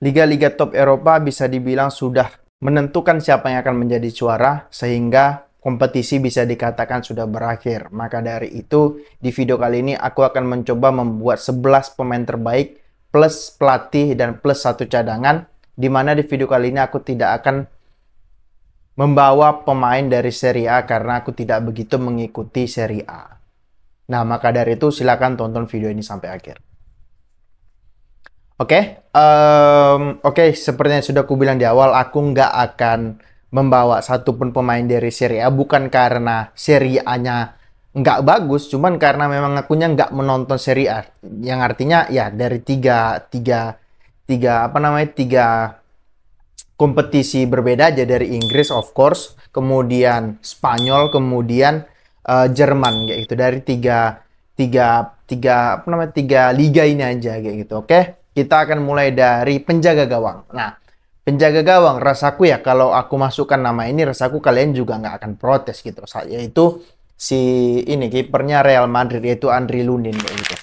liga-liga top Eropa bisa dibilang sudah menentukan siapa yang akan menjadi juara sehingga kompetisi bisa dikatakan sudah berakhir. Maka dari itu, di video kali ini aku akan mencoba membuat 11 pemain terbaik plus pelatih dan plus satu cadangan di mana di video kali ini aku tidak akan membawa pemain dari Serie A karena aku tidak begitu mengikuti Serie A. Nah, maka dari itu silakan tonton video ini sampai akhir. Oke, okay? um, oke okay, seperti yang sudah kubilang di awal, aku nggak akan membawa satupun pemain dari Serie A bukan karena Serie A-nya nggak bagus, cuman karena memang akunya nggak menonton Serie A, yang artinya ya dari tiga tiga tiga apa namanya tiga kompetisi berbeda aja dari Inggris of course, kemudian Spanyol, kemudian uh, Jerman kayak gitu dari tiga tiga tiga apa namanya tiga liga ini aja kayak gitu, oke? Okay? Kita akan mulai dari penjaga gawang. Nah, penjaga gawang rasaku ya kalau aku masukkan nama ini rasaku kalian juga nggak akan protes gitu. Yaitu si ini kipernya Real Madrid yaitu Andri Lunin gitu.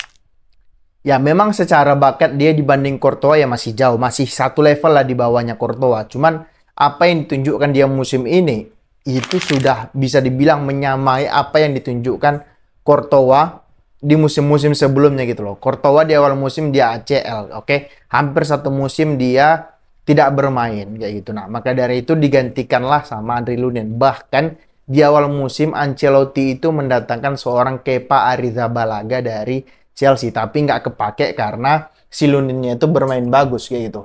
Ya memang secara bakat dia dibanding Courtois ya masih jauh, masih satu level lah di bawahnya Courtois. Cuman apa yang ditunjukkan dia musim ini itu sudah bisa dibilang menyamai apa yang ditunjukkan Courtois di musim-musim sebelumnya gitu loh. Kortowa di awal musim dia ACL, oke. Okay? Hampir satu musim dia tidak bermain kayak gitu. Nah, maka dari itu digantikanlah sama Andri Lunin. Bahkan di awal musim Ancelotti itu mendatangkan seorang Kepa Arrizabalaga dari Chelsea, tapi nggak kepake karena si Luninnya itu bermain bagus kayak gitu.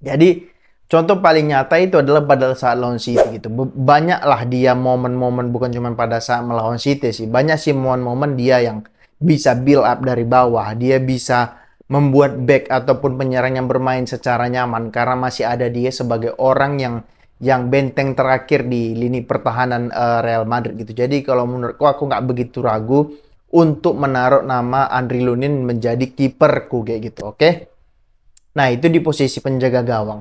Jadi contoh paling nyata itu adalah pada saat lawan City gitu. Banyaklah dia momen-momen bukan cuma pada saat melawan City sih, banyak sih momen-momen dia yang bisa build up dari bawah, dia bisa membuat back ataupun penyerang yang bermain secara nyaman karena masih ada dia sebagai orang yang yang benteng terakhir di lini pertahanan uh, Real Madrid gitu. Jadi kalau menurutku aku nggak begitu ragu untuk menaruh nama Andri Lunin menjadi kiperku kayak gitu, oke? Okay? Nah itu di posisi penjaga gawang.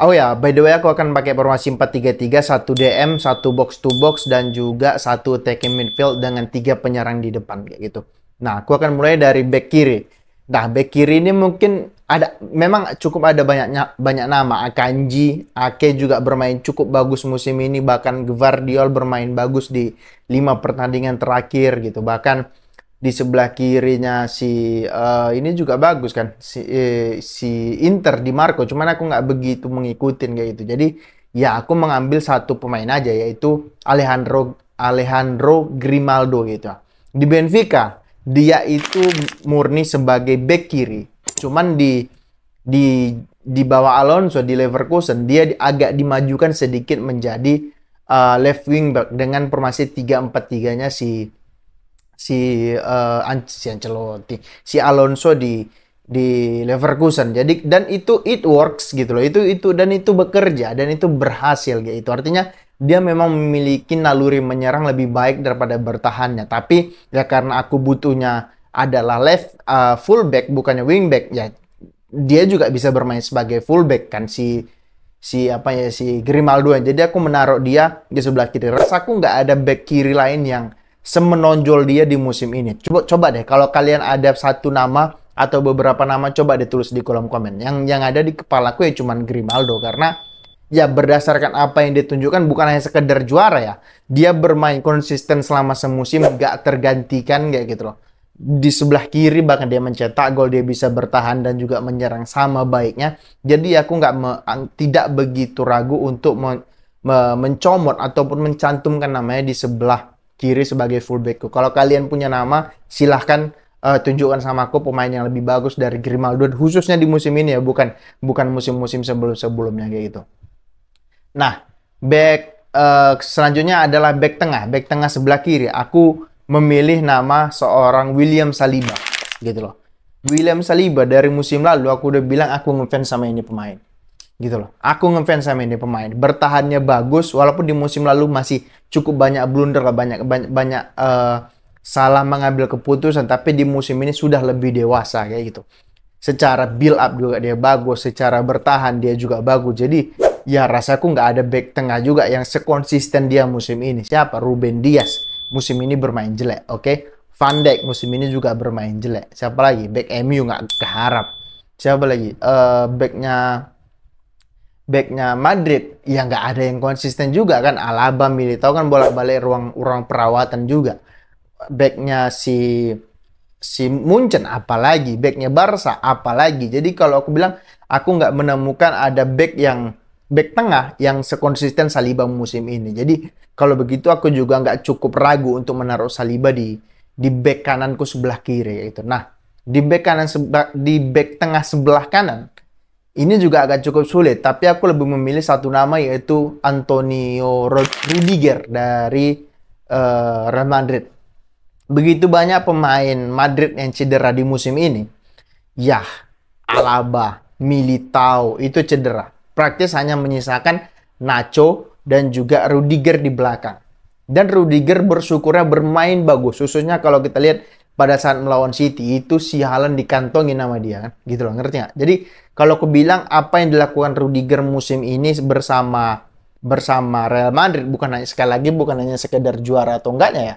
Oh ya, by the way aku akan pakai formasi 433, tiga 1 DM, 1 box to box dan juga 1 attacking midfield dengan 3 penyerang di depan kayak gitu. Nah, aku akan mulai dari back kiri. Nah, back kiri ini mungkin ada memang cukup ada banyaknya banyak nama. Akanji, Ake juga bermain cukup bagus musim ini bahkan Gvardiol bermain bagus di 5 pertandingan terakhir gitu. Bahkan di sebelah kirinya si uh, ini juga bagus kan si eh, si Inter di Marco cuman aku nggak begitu mengikutin kayak gitu jadi ya aku mengambil satu pemain aja yaitu Alejandro Alejandro Grimaldo gitu di Benfica dia itu murni sebagai back kiri cuman di di di bawah Alonso di Leverkusen dia agak dimajukan sedikit menjadi uh, left wing back dengan formasi 3-4-3-nya si si uh, An si Ancelotti, si Alonso di di Leverkusen. Jadi dan itu it works gitu loh. Itu itu dan itu bekerja dan itu berhasil gitu. Artinya dia memang memiliki naluri menyerang lebih baik daripada bertahannya. Tapi ya karena aku butuhnya adalah left uh, fullback bukannya wingback ya dia juga bisa bermain sebagai fullback kan si si apa ya si Grimaldo jadi aku menaruh dia di sebelah kiri rasaku nggak ada back kiri lain yang semenonjol dia di musim ini. Coba coba deh kalau kalian ada satu nama atau beberapa nama coba ditulis di kolom komen. Yang yang ada di kepalaku ya cuman Grimaldo karena ya berdasarkan apa yang ditunjukkan bukan hanya sekedar juara ya. Dia bermain konsisten selama semusim gak tergantikan kayak gitu loh. Di sebelah kiri bahkan dia mencetak gol, dia bisa bertahan dan juga menyerang sama baiknya. Jadi aku nggak tidak begitu ragu untuk me, me, mencomot ataupun mencantumkan namanya di sebelah kiri sebagai fullbackku. Kalau kalian punya nama, silahkan uh, tunjukkan sama aku pemain yang lebih bagus dari Grimaldo khususnya di musim ini ya, bukan bukan musim-musim sebelum-sebelumnya kayak gitu. Nah, back uh, selanjutnya adalah back tengah, back tengah sebelah kiri. Aku memilih nama seorang William Saliba gitu loh. William Saliba dari musim lalu aku udah bilang aku ngefans sama ini pemain gitu loh. Aku ngefans sama ini pemain. Bertahannya bagus walaupun di musim lalu masih cukup banyak blunder lah banyak banyak, banyak uh, salah mengambil keputusan tapi di musim ini sudah lebih dewasa kayak gitu. Secara build up juga dia bagus, secara bertahan dia juga bagus. Jadi ya rasaku nggak ada back tengah juga yang sekonsisten dia musim ini. Siapa? Ruben Dias musim ini bermain jelek, oke? Okay? Van Dijk musim ini juga bermain jelek. Siapa lagi? Back MU nggak keharap. Siapa lagi? Uh, backnya backnya Madrid ya nggak ada yang konsisten juga kan Alaba Militao kan bolak-balik ruang ruang perawatan juga backnya si si Munchen apalagi backnya Barca apalagi jadi kalau aku bilang aku nggak menemukan ada back yang back tengah yang sekonsisten Saliba musim ini. Jadi kalau begitu aku juga nggak cukup ragu untuk menaruh Saliba di di back kananku sebelah kiri itu. Nah di back kanan seba, di back tengah sebelah kanan ini juga agak cukup sulit, tapi aku lebih memilih satu nama yaitu Antonio Rudiger dari uh, Real Madrid. Begitu banyak pemain Madrid yang cedera di musim ini. Yah, Alaba, Militao itu cedera. Praktis hanya menyisakan Nacho dan juga Rudiger di belakang. Dan Rudiger bersyukurnya bermain bagus. Khususnya kalau kita lihat pada saat melawan City itu si Haaland dikantongin nama dia kan gitu loh ngerti gak? jadi kalau aku bilang apa yang dilakukan Rudiger musim ini bersama bersama Real Madrid bukan hanya sekali lagi bukan hanya sekedar juara atau enggaknya ya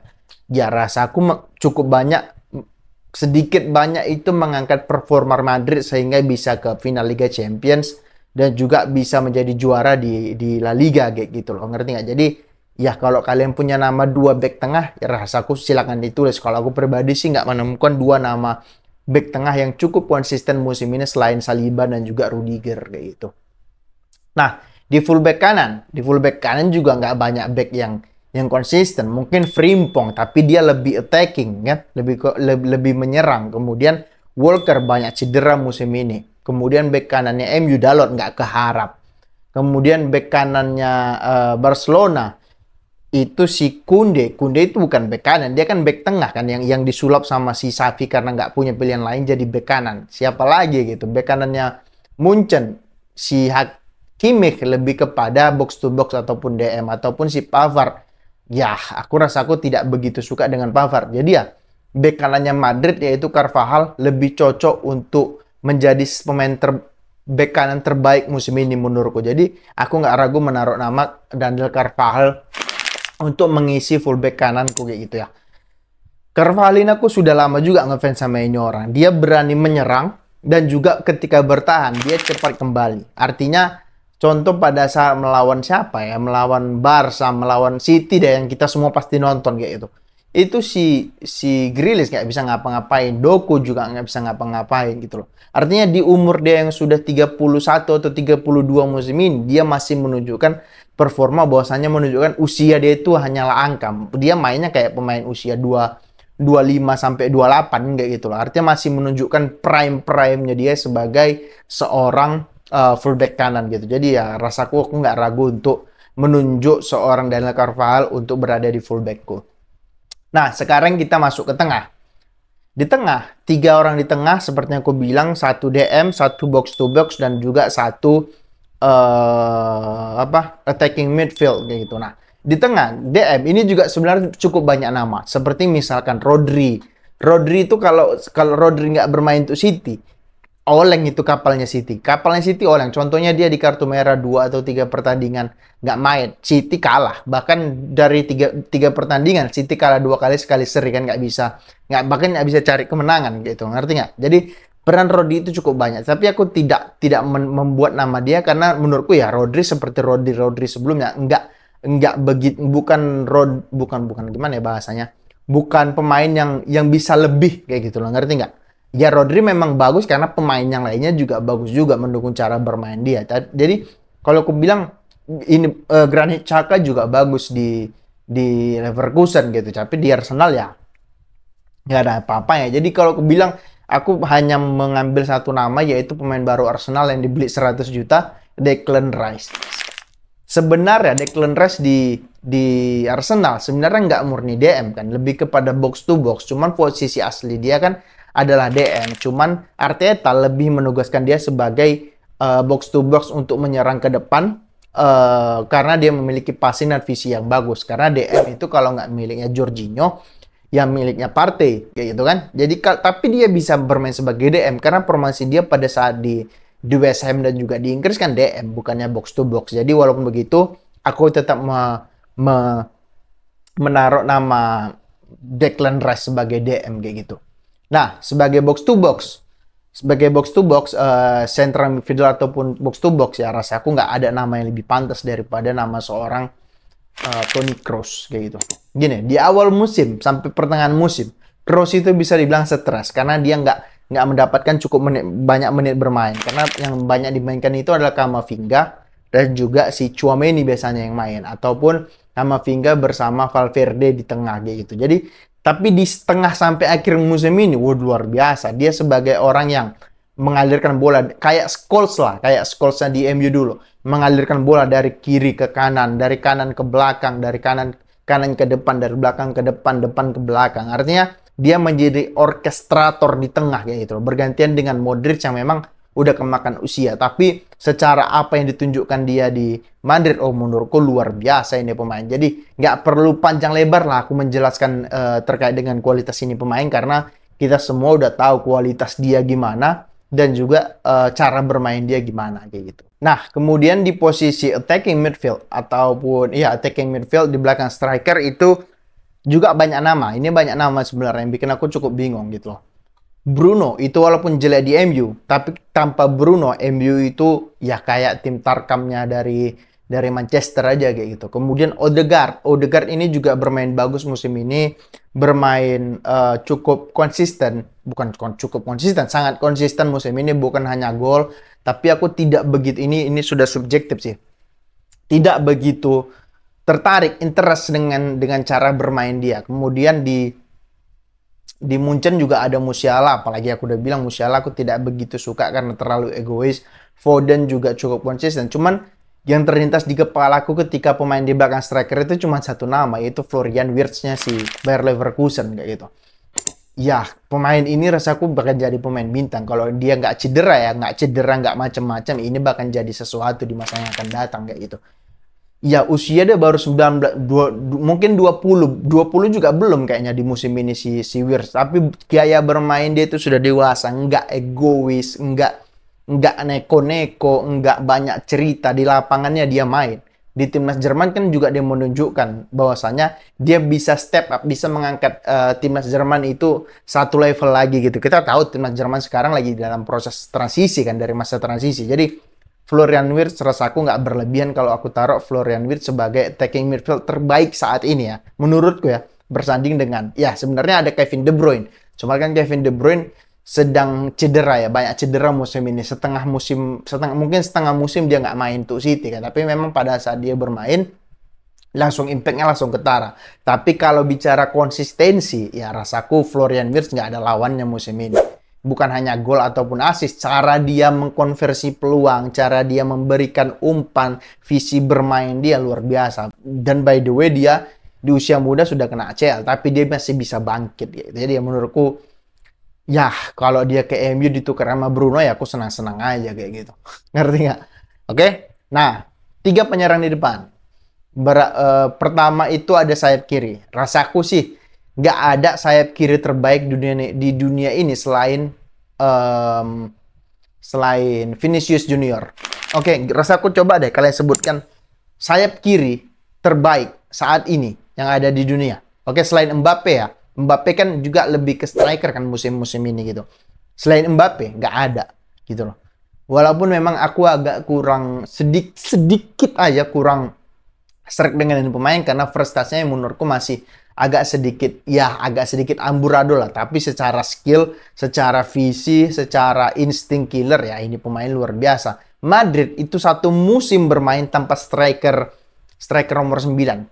ya rasa aku cukup banyak sedikit banyak itu mengangkat performer Madrid sehingga bisa ke final Liga Champions dan juga bisa menjadi juara di di La Liga kayak gitu loh ngerti nggak jadi ya kalau kalian punya nama dua back tengah ya aku silakan ditulis kalau aku pribadi sih nggak menemukan dua nama back tengah yang cukup konsisten musim ini selain Saliba dan juga Rudiger kayak gitu nah di full back kanan di full back kanan juga nggak banyak back yang yang konsisten mungkin Frimpong tapi dia lebih attacking kan lebih lebih, lebih menyerang kemudian Walker banyak cedera musim ini kemudian back kanannya MU Dalot nggak keharap kemudian back kanannya uh, Barcelona itu si Kunde, Kunde itu bukan bek kanan, dia kan bek tengah kan yang yang disulap sama si Safi karena nggak punya pilihan lain jadi bek kanan. Siapa lagi gitu? Bek kanannya Munchen, si Hakimik lebih kepada box to box ataupun DM ataupun si Pavar Ya, aku rasa aku tidak begitu suka dengan Pavar Jadi ya, bek kanannya Madrid yaitu Carvajal lebih cocok untuk menjadi pemain ter bek kanan terbaik musim ini menurutku. Jadi aku nggak ragu menaruh nama Daniel Carvajal untuk mengisi fullback kananku kayak gitu ya. Carvalhin aku sudah lama juga ngefans sama ini orang. Dia berani menyerang dan juga ketika bertahan dia cepat kembali. Artinya contoh pada saat melawan siapa ya, melawan Barca, melawan City deh yang kita semua pasti nonton kayak gitu itu si si Grilis nggak bisa ngapa-ngapain, Doku juga nggak bisa ngapa-ngapain gitu loh. Artinya di umur dia yang sudah 31 atau 32 musim ini, dia masih menunjukkan performa bahwasanya menunjukkan usia dia itu hanyalah angka. Dia mainnya kayak pemain usia 2 25 sampai 28 kayak gitu loh. Artinya masih menunjukkan prime-prime-nya dia sebagai seorang uh, eh, fullback kanan gitu. Jadi ya rasaku aku nggak ragu untuk menunjuk seorang Daniel Carvajal untuk berada di fullbackku. Nah, sekarang kita masuk ke tengah. Di tengah, tiga orang di tengah seperti yang aku bilang, satu DM, satu box to box, dan juga satu uh, apa attacking midfield kayak gitu. Nah, di tengah DM ini juga sebenarnya cukup banyak nama. Seperti misalkan Rodri. Rodri itu kalau kalau Rodri nggak bermain untuk City, oleng itu kapalnya City. Kapalnya City oleng. Contohnya dia di kartu merah dua atau tiga pertandingan nggak main. City kalah. Bahkan dari tiga, tiga pertandingan City kalah dua kali sekali seri kan nggak bisa nggak bahkan nggak bisa cari kemenangan gitu. Ngerti nggak? Jadi peran Rodri itu cukup banyak. Tapi aku tidak tidak membuat nama dia karena menurutku ya Rodri seperti Rodri Rodri sebelumnya nggak nggak begitu bukan Rod bukan bukan gimana ya bahasanya bukan pemain yang yang bisa lebih kayak gitu loh ngerti nggak? ya Rodri memang bagus karena pemain yang lainnya juga bagus juga mendukung cara bermain dia. Jadi kalau aku bilang ini uh, Granit Xhaka juga bagus di di Leverkusen gitu, tapi di Arsenal ya nggak ada apa-apa ya. Jadi kalau aku bilang aku hanya mengambil satu nama yaitu pemain baru Arsenal yang dibeli 100 juta, Declan Rice. Sebenarnya Declan Rice di di Arsenal sebenarnya nggak murni DM kan, lebih kepada box to box. Cuman posisi asli dia kan adalah DM. Cuman Arteta lebih menugaskan dia sebagai uh, box to box untuk menyerang ke depan uh, karena dia memiliki passing dan visi yang bagus. Karena DM itu kalau nggak miliknya Jorginho, yang miliknya partai, kayak gitu kan. Jadi tapi dia bisa bermain sebagai DM karena formasi dia pada saat di di West Ham dan juga di Inggris kan DM bukannya box to box. Jadi walaupun begitu aku tetap me, me, menaruh nama Declan Rice sebagai DM kayak gitu. Nah, sebagai box to box, sebagai box to box uh, eh, central midfielder ataupun box to box ya rasa aku nggak ada nama yang lebih pantas daripada nama seorang uh, eh, Tony Cross kayak gitu. Gini di awal musim sampai pertengahan musim Cross itu bisa dibilang stres karena dia nggak nggak mendapatkan cukup menit, banyak menit bermain karena yang banyak dimainkan itu adalah Kamavinga dan juga si ini biasanya yang main ataupun Kamavinga bersama Valverde di tengah kayak gitu. Jadi tapi di setengah sampai akhir musim ini, wah luar biasa. Dia sebagai orang yang mengalirkan bola kayak Scholes lah, kayak Scholesnya di MU dulu, mengalirkan bola dari kiri ke kanan, dari kanan ke belakang, dari kanan kanan ke depan, dari belakang ke depan, depan ke belakang. Artinya dia menjadi orkestrator di tengah kayak gitu. Bergantian dengan Modric yang memang udah kemakan usia. Tapi secara apa yang ditunjukkan dia di Madrid, oh menurutku luar biasa ini pemain. Jadi nggak perlu panjang lebar lah aku menjelaskan uh, terkait dengan kualitas ini pemain karena kita semua udah tahu kualitas dia gimana dan juga uh, cara bermain dia gimana kayak gitu. Nah, kemudian di posisi attacking midfield ataupun ya attacking midfield di belakang striker itu juga banyak nama. Ini banyak nama sebenarnya yang bikin aku cukup bingung gitu loh Bruno itu walaupun jelek di MU, tapi tanpa Bruno MU itu ya kayak tim Tarkamnya dari dari Manchester aja kayak gitu. Kemudian Odegaard, Odegaard ini juga bermain bagus musim ini, bermain uh, cukup konsisten, bukan cukup konsisten, sangat konsisten musim ini bukan hanya gol, tapi aku tidak begitu ini ini sudah subjektif sih. Tidak begitu tertarik interest dengan dengan cara bermain dia. Kemudian di di Munchen juga ada Musiala, apalagi aku udah bilang Musiala aku tidak begitu suka karena terlalu egois. Foden juga cukup konsisten, cuman yang terlintas di kepala aku ketika pemain di belakang striker itu cuma satu nama, yaitu Florian Wirtznya si Bayer Leverkusen kayak gitu. Ya, pemain ini rasaku bakal jadi pemain bintang. Kalau dia nggak cedera ya, nggak cedera, nggak macam-macam, ini bakal jadi sesuatu di masa yang akan datang kayak gitu ya usia dia baru 19 dua mungkin 20 20 juga belum kayaknya di musim ini si si Wirs tapi gaya bermain dia itu sudah dewasa enggak egois enggak enggak neko-neko enggak banyak cerita di lapangannya dia main di timnas Jerman kan juga dia menunjukkan bahwasanya dia bisa step up bisa mengangkat uh, timnas Jerman itu satu level lagi gitu kita tahu timnas Jerman sekarang lagi dalam proses transisi kan dari masa transisi jadi Florian Wirtz rasa aku nggak berlebihan kalau aku taruh Florian Wirtz sebagai attacking midfield terbaik saat ini ya. Menurutku ya, bersanding dengan ya sebenarnya ada Kevin De Bruyne. Cuma kan Kevin De Bruyne sedang cedera ya, banyak cedera musim ini. Setengah musim, setengah mungkin setengah musim dia nggak main untuk City kan. Tapi memang pada saat dia bermain langsung impactnya langsung ketara. Tapi kalau bicara konsistensi, ya rasaku Florian Wirtz nggak ada lawannya musim ini bukan hanya gol ataupun asis, cara dia mengkonversi peluang, cara dia memberikan umpan, visi bermain dia luar biasa. Dan by the way dia di usia muda sudah kena ACL, tapi dia masih bisa bangkit. Gitu. Jadi ya menurutku, ya kalau dia ke MU ditukar sama Bruno ya aku senang-senang aja kayak gitu. Ngerti nggak? Oke? Nah, tiga penyerang di depan. Ber, uh, pertama itu ada sayap kiri. Rasaku sih, nggak ada sayap kiri terbaik dunia di dunia ini selain um, selain Vinicius Junior. Oke, okay, aku coba deh kalian sebutkan sayap kiri terbaik saat ini yang ada di dunia. Oke, okay, selain Mbappe ya. Mbappe kan juga lebih ke striker kan musim-musim ini gitu. Selain Mbappe nggak ada gitu loh. Walaupun memang aku agak kurang sedik sedikit aja kurang serik dengan pemain karena prestasinya menurutku masih agak sedikit ya agak sedikit amburadul lah tapi secara skill, secara visi, secara insting killer ya ini pemain luar biasa. Madrid itu satu musim bermain tanpa striker striker nomor 9.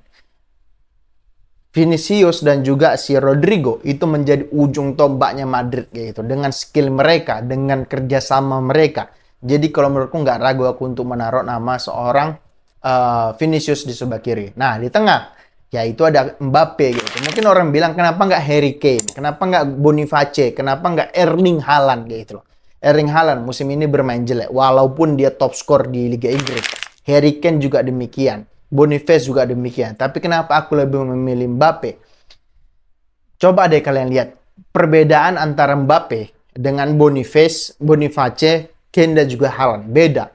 Vinicius dan juga si Rodrigo itu menjadi ujung tombaknya Madrid gitu dengan skill mereka, dengan kerjasama mereka. Jadi kalau menurutku nggak ragu aku untuk menaruh nama seorang uh, Vinicius di sebelah kiri. Nah di tengah ya itu ada Mbappe gitu. Mungkin orang bilang kenapa nggak Harry Kane, kenapa nggak Boniface, kenapa nggak Erling Haaland gitu loh. Erling Haaland musim ini bermain jelek walaupun dia top skor di Liga Inggris. Harry Kane juga demikian, Boniface juga demikian. Tapi kenapa aku lebih memilih Mbappe? Coba deh kalian lihat perbedaan antara Mbappe dengan Boniface, Boniface, Kane dan juga Haaland. Beda.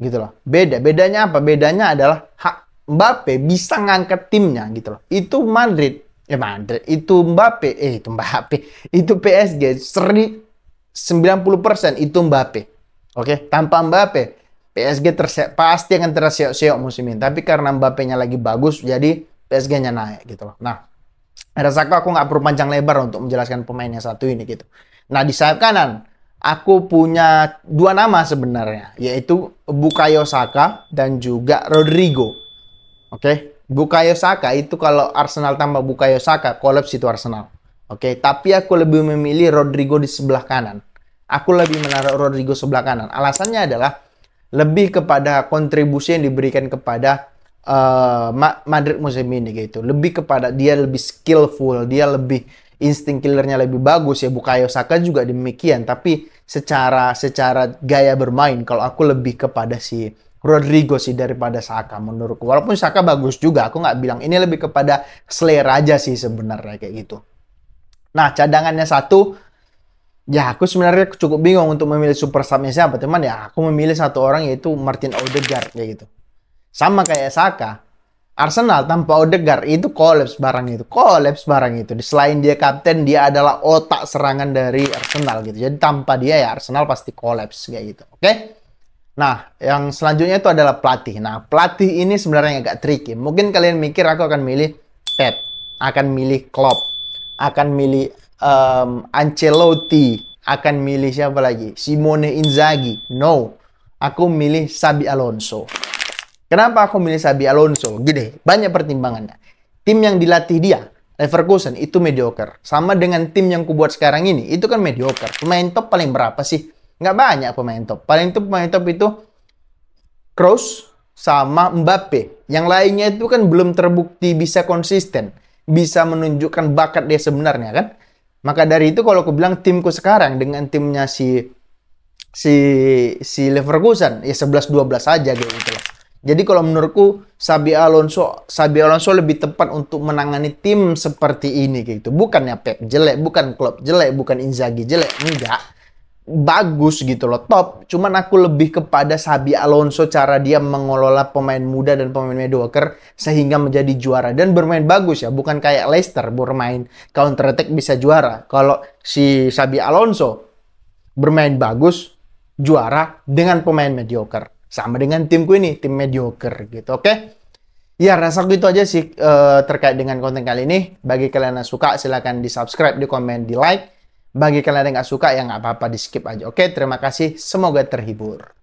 Gitu loh. Beda. Bedanya apa? Bedanya adalah hak Mbappe bisa ngangkat timnya gitu loh. Itu Madrid, ya Madrid, itu Mbappe, eh itu Mbappe, itu PSG seri 90% itu Mbappe. Oke, tanpa Mbappe PSG terus pasti akan terseok-seok musim ini. Tapi karena Mbappe-nya lagi bagus, jadi PSG-nya naik gitu loh. Nah, rasa aku nggak perlu panjang lebar untuk menjelaskan pemain yang satu ini gitu. Nah, di sayap kanan, aku punya dua nama sebenarnya, yaitu Bukayo Saka dan juga Rodrigo. Oke, okay? Bukayo Saka itu kalau Arsenal tambah Bukayo Saka, kolaps itu Arsenal. Oke, okay? tapi aku lebih memilih Rodrigo di sebelah kanan. Aku lebih menaruh Rodrigo sebelah kanan. Alasannya adalah lebih kepada kontribusi yang diberikan kepada uh, Madrid musim ini gitu. Lebih kepada dia lebih skillful, dia lebih insting killernya lebih bagus ya Bukayo Saka juga demikian tapi secara secara gaya bermain kalau aku lebih kepada si Rodrigo sih daripada Saka menurutku. Walaupun Saka bagus juga, aku nggak bilang. Ini lebih kepada selera aja sih sebenarnya kayak gitu. Nah, cadangannya satu, ya aku sebenarnya cukup bingung untuk memilih super subnya siapa. Teman ya, aku memilih satu orang yaitu Martin Odegaard kayak gitu. Sama kayak Saka. Arsenal tanpa Odegaard itu kolaps barang itu. Kolaps barang itu. Selain dia kapten, dia adalah otak serangan dari Arsenal gitu. Jadi tanpa dia ya Arsenal pasti kolaps kayak gitu. Oke? Okay? Nah, yang selanjutnya itu adalah pelatih. Nah, pelatih ini sebenarnya agak tricky. Mungkin kalian mikir aku akan milih Pep, akan milih Klopp, akan milih um, Ancelotti, akan milih siapa lagi? Simone Inzaghi. No, aku milih Sabi Alonso. Kenapa aku milih Sabi Alonso? Gede, banyak pertimbangannya. Tim yang dilatih dia, Leverkusen, itu mediocre. Sama dengan tim yang kubuat sekarang ini, itu kan mediocre. Pemain top paling berapa sih? nggak banyak pemain top. Paling top pemain top itu cross sama Mbappe. Yang lainnya itu kan belum terbukti bisa konsisten, bisa menunjukkan bakat dia sebenarnya kan. Maka dari itu kalau aku bilang timku sekarang dengan timnya si si si Leverkusen ya 11 12 aja gitu loh. Jadi kalau menurutku Sabi Alonso Sabi Alonso lebih tepat untuk menangani tim seperti ini gitu. Bukannya Pep jelek, bukan Klopp jelek, bukan Inzaghi jelek, enggak bagus gitu loh, top. Cuman aku lebih kepada Sabi Alonso cara dia mengelola pemain muda dan pemain mediocre sehingga menjadi juara dan bermain bagus ya, bukan kayak Leicester bermain counter attack bisa juara. Kalau si Sabi Alonso bermain bagus, juara dengan pemain mediocre. Sama dengan timku ini, tim mediocre gitu, oke? Okay? Ya, rasaku itu aja sih uh, terkait dengan konten kali ini. Bagi kalian yang suka, silahkan di-subscribe, di-comment, di-like. Bagi kalian yang gak suka ya nggak apa-apa di skip aja. Oke, terima kasih. Semoga terhibur.